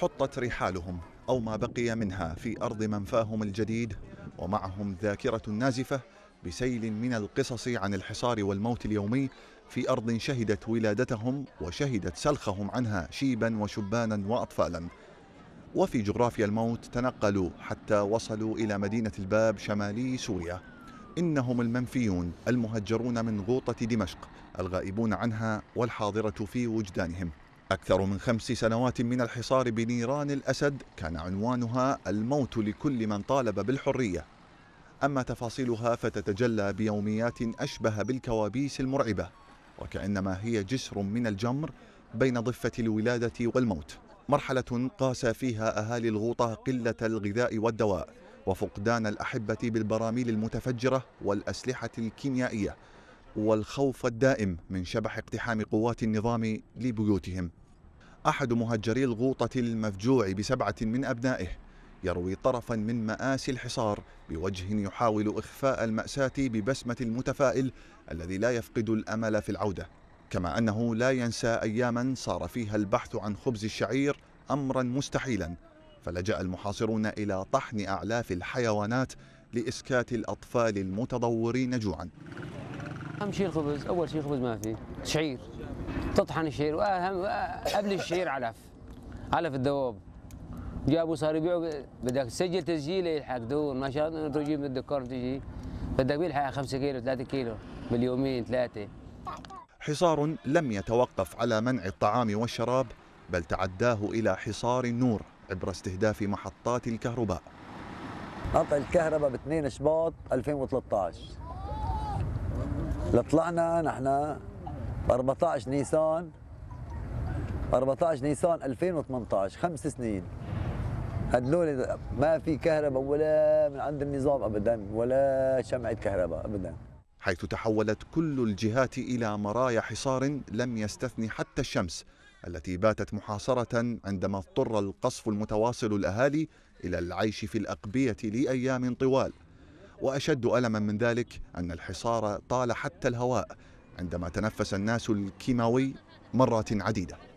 حطت رحالهم أو ما بقي منها في أرض منفاهم الجديد ومعهم ذاكرة نازفة بسيل من القصص عن الحصار والموت اليومي في أرض شهدت ولادتهم وشهدت سلخهم عنها شيبا وشبانا وأطفالا وفي جغرافيا الموت تنقلوا حتى وصلوا إلى مدينة الباب شمالي سوريا إنهم المنفيون المهجرون من غوطة دمشق الغائبون عنها والحاضرة في وجدانهم أكثر من خمس سنوات من الحصار بنيران الأسد كان عنوانها الموت لكل من طالب بالحرية أما تفاصيلها فتتجلى بيوميات أشبه بالكوابيس المرعبة وكأنما هي جسر من الجمر بين ضفة الولادة والموت مرحلة قاس فيها أهالي الغوطة قلة الغذاء والدواء وفقدان الأحبة بالبراميل المتفجرة والأسلحة الكيميائية والخوف الدائم من شبح اقتحام قوات النظام لبيوتهم أحد مهجري الغوطة المفجوع بسبعة من أبنائه يروي طرفا من مآسي الحصار بوجه يحاول إخفاء المأساة ببسمة المتفائل الذي لا يفقد الأمل في العودة كما أنه لا ينسى أياما صار فيها البحث عن خبز الشعير أمرا مستحيلا فلجأ المحاصرون إلى طحن أعلاف الحيوانات لإسكات الأطفال المتضورين جوعا اهم شيء الخبز اول شيء الخبز ما فيه شعير تطحن الشعير واهم قبل الشعير علف علف الدواب جابوا صار يبيعوا بدك تسجل تسجيل يلحق إيه دور ما شاء الله تجيب من الدكار تجي بدك يلحق 5 كيلو 3 كيلو باليومين ثلاثه حصار لم يتوقف على منع الطعام والشراب بل تعداه الى حصار النور عبر استهداف محطات الكهرباء قطع الكهرباء ب 2 شباط 2013 لطلعنا نحن 14 نيسان 14 نيسان 2018 خمس سنين هدول ما في كهرباء ولا من عند النظام ابدا ولا شمعه كهرباء ابدا حيث تحولت كل الجهات الى مرايا حصار لم يستثني حتى الشمس التي باتت محاصره عندما اضطر القصف المتواصل الاهالي الى العيش في الاقبيه لايام طوال وأشد ألما من ذلك أن الحصار طال حتى الهواء عندما تنفس الناس الكيماوي مرات عديده